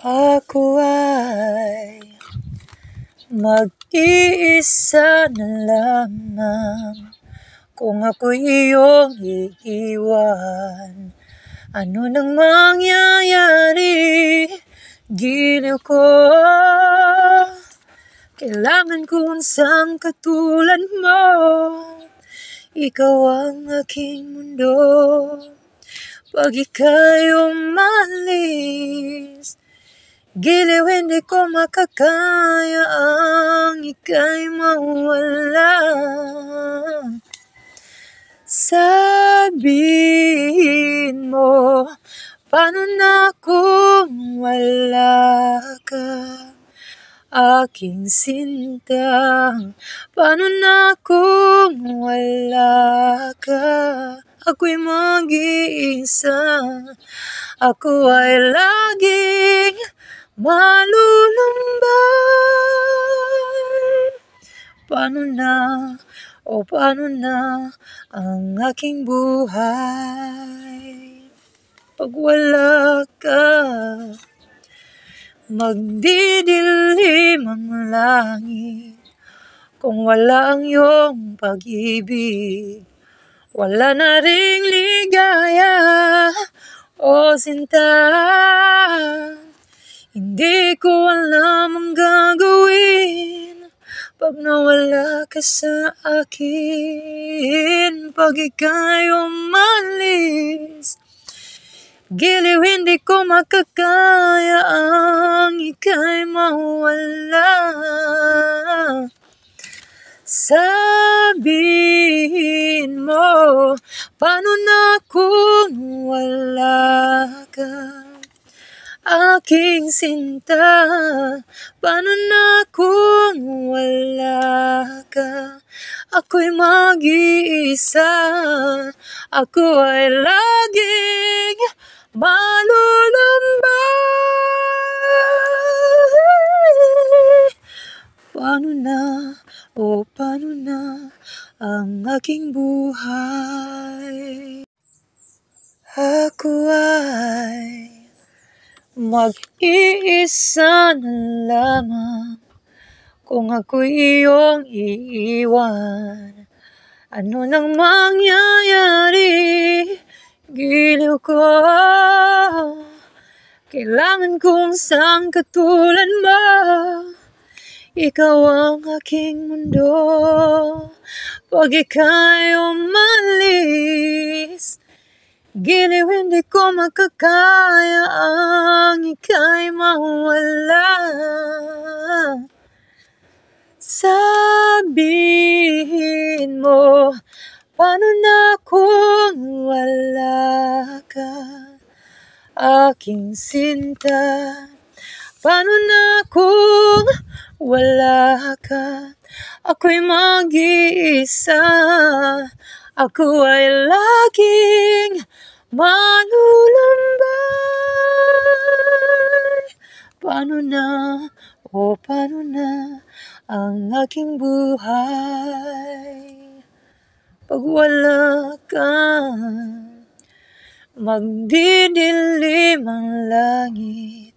Ako ay mag-iisa na lamang kung ako iyong iiwan. Ano nang mangyayari? Giliw ko. Kailangan kong isang katulad mo. Ikaw ang aking mundo. Pag ika'y umalis, Giliw hindi ko makakaya ang ika'y mawala Sabihin mo, paano na kung wala ka? aking sinta Paano na kung wala ka? Ako'y mag-iisa Ako ay laging malulumban Paano na, o oh, paano na ang aking buhay Pag wala ka Magdidilim ang langit Kung wala ang iyong pag-ibig Wala na ring ligaya o oh, sinta hindi ko alam ang gagawin Pag nawala ka sa akin Pag ika'y umalis Giliw hindi ko makakaya ang ika'y mawala Sa aking sinta Paano na kung wala ka? Ako'y mag-iisa Ako ay laging malulambay Paano na, o oh, paano na ang aking buhay? Ako ay Mag-iisa na lamang kung ako'y iyong iiwan. Ano nang mangyayari? Giliw ko. Kailangan kong sang katulad mo. Ikaw ang aking mundo. Pag ika'y umalis. Giliw hindi ko makakaya ang ika'y mawala Sabihin mo Paano na kung wala ka Aking sinta Paano na kung wala ka Ako'y mag-iisa Ako ay laging Magulumbay Paano na, o oh, paano na Ang aking buhay Pag wala ka Magdidilim ang langit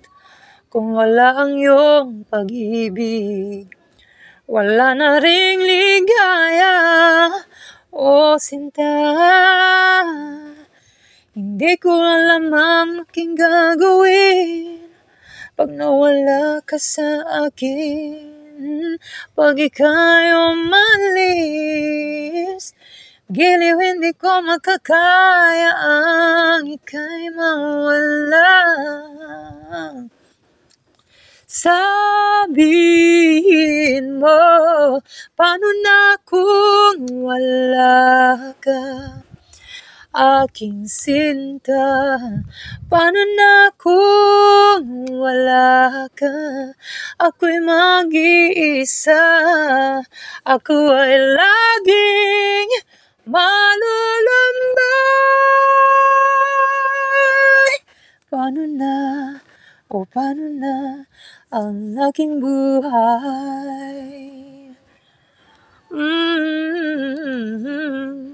Kung wala ang iyong pag-ibig Wala na ring ligaya O oh, sinta hindi ko alam ang aking gagawin Pag nawala ka sa akin Pag ika'y umalis Giliw hindi ko makakaya ang ika'y mawala Sabihin mo, paano na kung wala ka? aking sinta Paano na kung wala ka? Ako'y mag-iisa Ako ay laging malulambay Paano na, o oh, paano na ang aking buhay? Mm-hmm.